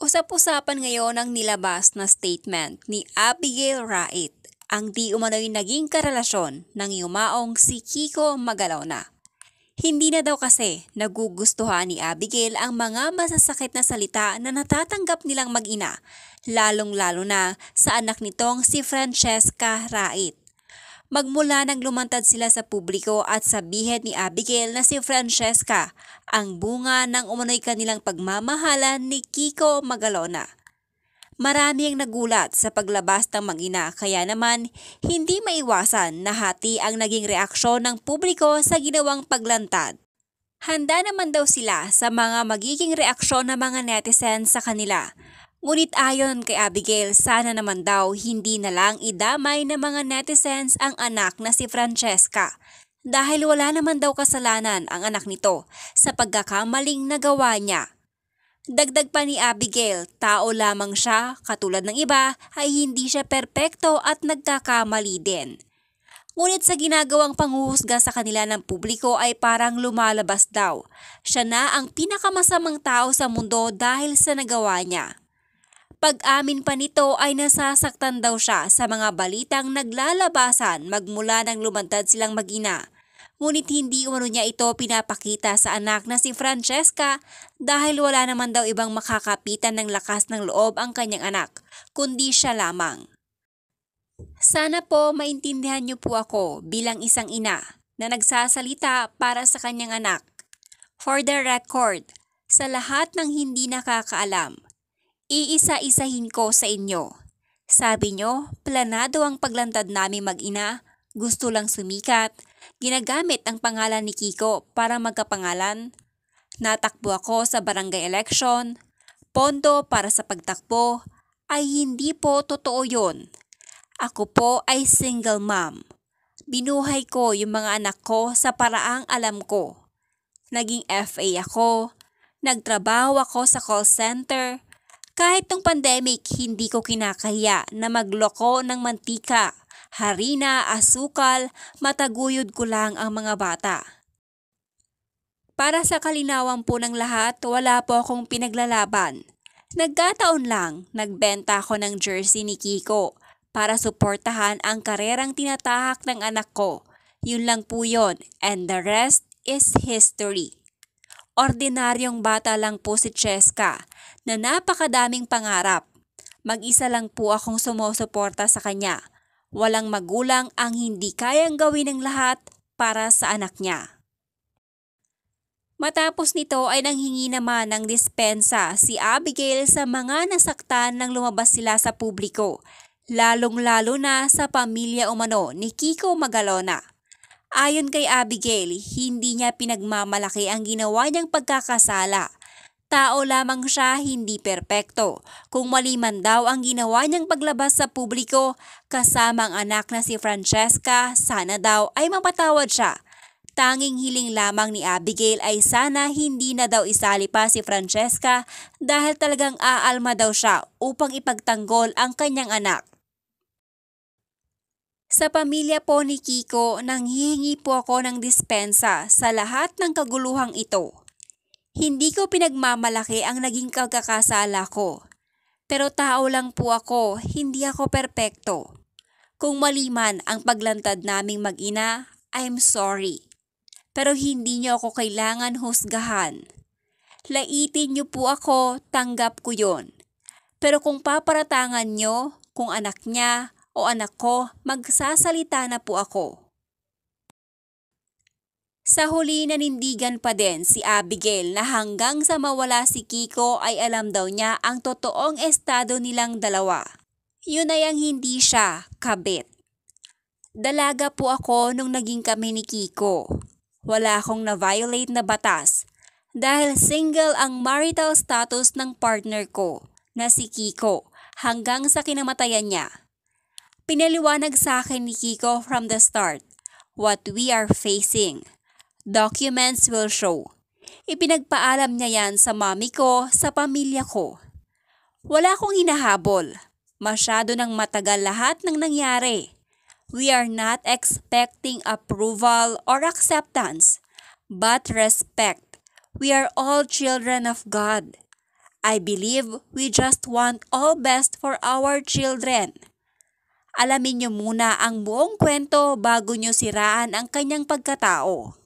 Usap-usapan ngayon ang nilabas na statement ni Abigail Wright, ang di umano'y naging karelasyon ng yumaong si Kiko Magalona. Hindi na daw kasi nagugustuhan ni Abigail ang mga masasakit na salita na natatanggap nilang mag-ina, lalong-lalo na sa anak nitong si Francesca Wright. Magmula nang lumantad sila sa publiko at sabihin ni Abigail na si Francesca ang bunga ng umano'y kanilang pagmamahalan ni Kiko Magalona. Marami ang nagulat sa paglabas ng magina kaya naman hindi maiwasan na hati ang naging reaksyon ng publiko sa ginawang paglantad. Handa naman daw sila sa mga magiging reaksyon ng mga netizens sa kanila Ngunit ayon kay Abigail, sana naman daw hindi na lang idamay ng mga netizens ang anak na si Francesca dahil wala naman daw kasalanan ang anak nito sa pagkakamaling nagawa niya. Dagdag pa ni Abigail, tao lamang siya, katulad ng iba ay hindi siya perpekto at nagkakamali din. Ngunit sa ginagawang panghuhusga sa kanila ng publiko ay parang lumalabas daw. Siya na ang pinakamasamang tao sa mundo dahil sa nagawa niya. Pag-amin pa nito ay nasasaktan daw siya sa mga balitang naglalabasan magmula nang lumantad silang magina. Ngunit hindi umano niya ito pinapakita sa anak na si Francesca dahil wala naman daw ibang makakapitan ng lakas ng loob ang kanyang anak, kundi siya lamang. Sana po maintindihan niyo po ako bilang isang ina na nagsasalita para sa kanyang anak. For the record, sa lahat ng hindi nakakaalam, iisa-isahin ko sa inyo. Sabi nyo, planado ang paglantad namin mag-ina, gusto lang sumikat, ginagamit ang pangalan ni Kiko para magkapangalan. Natakbo ako sa barangay election, pondo para sa pagtakbo, ay hindi po totoo yon. Ako po ay single mom. Binuhay ko yung mga anak ko sa paraang alam ko. Naging FA ako, nagtrabaho ako sa call center, kahit nung pandemic, hindi ko kinakahiya na magloko ng mantika, harina, asukal, mataguyod ko lang ang mga bata. Para sa kalinawan po ng lahat, wala po akong pinaglalaban. Nagkataon lang, nagbenta ako ng jersey ni Kiko para suportahan ang karerang tinatahak ng anak ko. Yun lang po yun, and the rest is history ordinaryong bata lang po si Cheska na napakadaming pangarap. Mag-isa lang po akong sumusuporta sa kanya. Walang magulang ang hindi kayang gawin ng lahat para sa anak niya. Matapos nito ay nanghingi naman ng dispensa si Abigail sa mga nasaktan nang lumabas sila sa publiko, lalong-lalo na sa pamilya umano ni Kiko Magalona. Ayon kay Abigail, hindi niya pinagmamalaki ang ginawa niyang pagkakasala. Tao lamang siya hindi perpekto. Kung mali man daw ang ginawa niyang paglabas sa publiko, kasamang anak na si Francesca, sana daw ay mapatawad siya. Tanging hiling lamang ni Abigail ay sana hindi na daw isali pa si Francesca dahil talagang aalma daw siya upang ipagtanggol ang kanyang anak. Sa pamilya po ni Kiko, nanghihingi po ako ng dispensa sa lahat ng kaguluhang ito. Hindi ko pinagmamalaki ang naging kagkakasala ko. Pero tao lang po ako, hindi ako perpekto. Kung mali man ang paglantad naming mag-ina, I'm sorry. Pero hindi niyo ako kailangan husgahan. Laitin niyo po ako, tanggap ko yon. Pero kung paparatangan niyo, kung anak niya, o anak ko, magsasalita na po ako. Sa huli nanindigan pa din si Abigail na hanggang sa mawala si Kiko ay alam daw niya ang totoong estado nilang dalawa. Yun ay ang hindi siya kabit. Dalaga po ako nung naging kami ni Kiko. Wala akong na-violate na batas dahil single ang marital status ng partner ko na si Kiko hanggang sa kinamatayan niya. Pinaliwanag sa akin ni Kiko from the start what we are facing. Documents will show. Ipinagpaalam niya yan sa mami ko, sa pamilya ko. Wala akong hinahabol. Masyado nang matagal lahat ng nangyari. We are not expecting approval or acceptance, but respect. We are all children of God. I believe we just want all best for our children. Alamin nyo muna ang buong kwento bago niyo siraan ang kanyang pagkatao.